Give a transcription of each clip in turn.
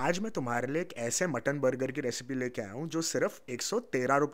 आज मैं तुम्हारे लिए एक ऐसे मटन बर्गर की रेसिपी लेके आया हूँ जो सिर्फ एक सौ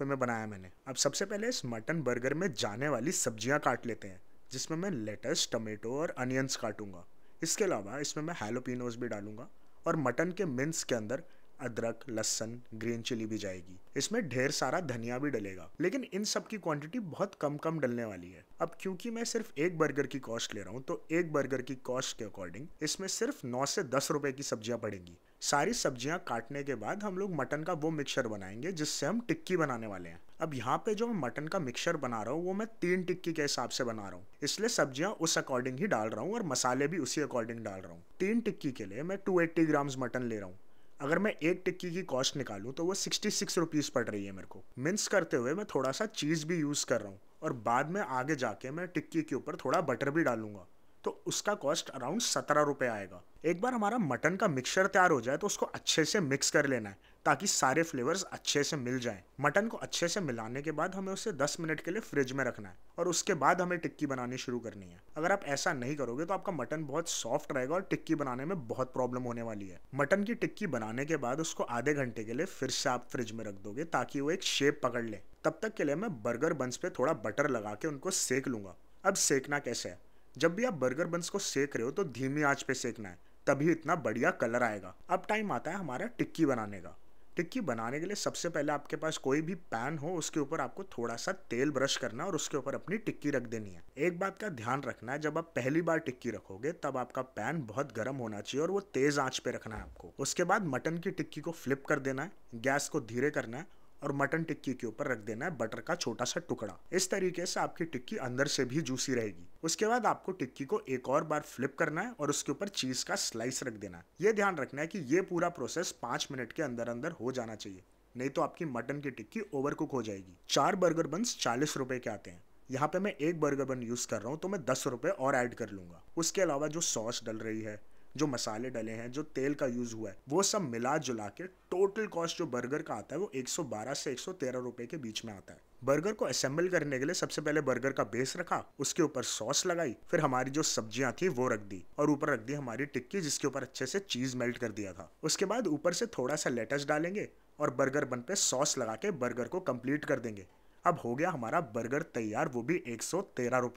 में बनाया मैंने अब सबसे पहले इस मटन बर्गर में जाने वाली सब्जियाँ काट लेते हैं जिसमें मैं लेटस टमेटो और अनियंस काटूंगा इसके अलावा इसमें मैं हेलोपिनोज भी डालूंगा और मटन के मिन्स के अंदर अदरक लहसन ग्रीन चिली भी जाएगी इसमें ढेर सारा धनिया भी डलेगा लेकिन इन सब की क्वांटिटी बहुत कम कम डलने वाली है अब क्योंकि मैं सिर्फ एक बर्गर की कॉस्ट ले रहा हूँ तो एक बर्गर की कॉस्ट के अकॉर्डिंग इसमें सिर्फ नौ से दस रुपए की सब्जियां पड़ेंगी सारी सब्जियां काटने के बाद हम लोग मटन का वो मिक्सर बनाएंगे जिससे हम टिक्की बनाने वाले हैं अब यहाँ पे जो मैं मटन का मिक्सर बना रहा हूँ वो मैं तीन टिक्की के हिसाब से बना रहा हूँ इसलिए सब्जियाँ उस अकॉर्डिंग ही डाल रहा हूँ और मसाले भी उसी अकॉर्डिंग डाल रहा हूँ तीन टिक्की के लिए मैं टू एट्टी ग्राम्स मटन ले रहा हूँ अगर मैं एक टिक्की की कॉस्ट निकालूँ तो वो सिक्सटी सिक्स रुपीज़ पड़ रही है मेरे को मिन्स करते हुए मैं थोड़ा सा चीज़ भी यूज़ कर रहा हूँ और बाद में आगे जाके मैं टिक्की के ऊपर थोड़ा बटर भी डालूंगा तो उसका कॉस्ट अराउंड सत्रह रुपये आएगा एक बार हमारा मटन का मिक्सचर तैयार हो जाए तो उसको अच्छे से मिक्स कर लेना है ताकि सारे फ्लेवर्स अच्छे से मिल जाएं। मटन को अच्छे से मिलाने के बाद हमें उसे 10 मिनट के लिए फ्रिज में रखना है और उसके बाद हमें टिक्की बनानी शुरू करनी है अगर आप ऐसा नहीं करोगे तो आपका मटन बहुत सॉफ्ट रहेगा और टिक्की बनाने में बहुत प्रॉब्लम होने वाली है मटन की टिक्की बनाने के बाद उसको आधे घंटे के लिए फिर से आप फ्रिज में रख दोगे ताकि वो एक शेप पकड़ ले तब तक के लिए मैं बर्गर बंस पे थोड़ा बटर लगा के उनको सेक लूंगा अब सेकना कैसे है जब भी आप बर्गर बंस को सेक रहे हो तो धीमी आंच पे सेकना है तभी इतना बढ़िया कलर आएगा अब टाइम आता है हमारा टिक्की बनाने का टिक्की बनाने के लिए सबसे पहले आपके पास कोई भी पैन हो उसके ऊपर आपको थोड़ा सा तेल ब्रश करना और उसके ऊपर अपनी टिक्की रख देनी है एक बात का ध्यान रखना है जब आप पहली बार टिक्की रखोगे तब आपका पैन बहुत गर्म होना चाहिए और वो तेज आंच पे रखना है आपको उसके बाद मटन की टिक्की को फ्लिप कर देना है गैस को धीरे करना है और मटन टिक्की के ऊपर रख देना है बटर का छोटा सा टुकड़ा इस तरीके से आपकी टिक्की अंदर से भी जूसी रहेगी उसके बाद आपको टिक्की को एक और बार फ्लिप करना है और उसके ऊपर चीज का स्लाइस रख देना है ये ध्यान रखना है कि ये पूरा प्रोसेस पांच मिनट के अंदर अंदर हो जाना चाहिए नहीं तो आपकी मटन की टिक्की ओवर कुक हो जाएगी चार बर्गर बंस चालीस रुपए के आते हैं यहाँ पे मैं एक बर्गर बन यूज़ कर रहा हूँ तो मैं दस रुपए और ऐड कर लूंगा उसके अलावा जो सॉस डल रही है जो मसाले डले हैं जो तेल का यूज़ हुआ है वो सब मिला जुला के टोटल कॉस्ट जो बर्गर का आता है वो 112 से 113 रुपए के बीच में आता है बर्गर को असेंबल करने के लिए सबसे पहले बर्गर का बेस रखा उसके ऊपर सॉस लगाई फिर हमारी जो सब्जियां थी वो रख दी और ऊपर रख दी हमारी टिक्की जिसके ऊपर अच्छे से चीज मेल्ट कर दिया था उसके बाद ऊपर से थोड़ा सा लेटस डालेंगे और बर्गर बन पे सॉस लगा के बर्गर को कंप्लीट कर देंगे अब हो गया हमारा बर्गर तैयार वो भी एक सौ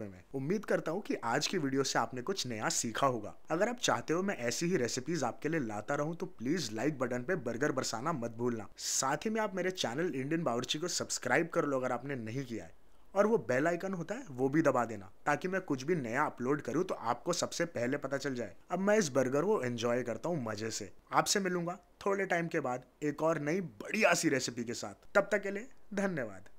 में उम्मीद करता हूँ कि आज की वीडियो से आपने कुछ नया सीखा होगा अगर आप चाहते हो मैं ऐसी ही रेसिपीज आपके लिए लाता रहूँ तो प्लीज लाइक बटन पे बर्गर बरसाना मत भूलना साथ ही में आप मेरे चैनल इंडियन बावर्ची को सब्सक्राइब कर लो अगर आपने नहीं किया है और वो बेल आइकन होता है वो भी दबा देना ताकि मैं कुछ भी नया अपलोड करूँ तो आपको सबसे पहले पता चल जाए अब मैं इस बर्गर को एंजॉय करता हूँ मजे से आपसे मिलूंगा थोड़े टाइम के बाद एक और नई बढ़िया सी रेसिपी के साथ तब तक के लिए धन्यवाद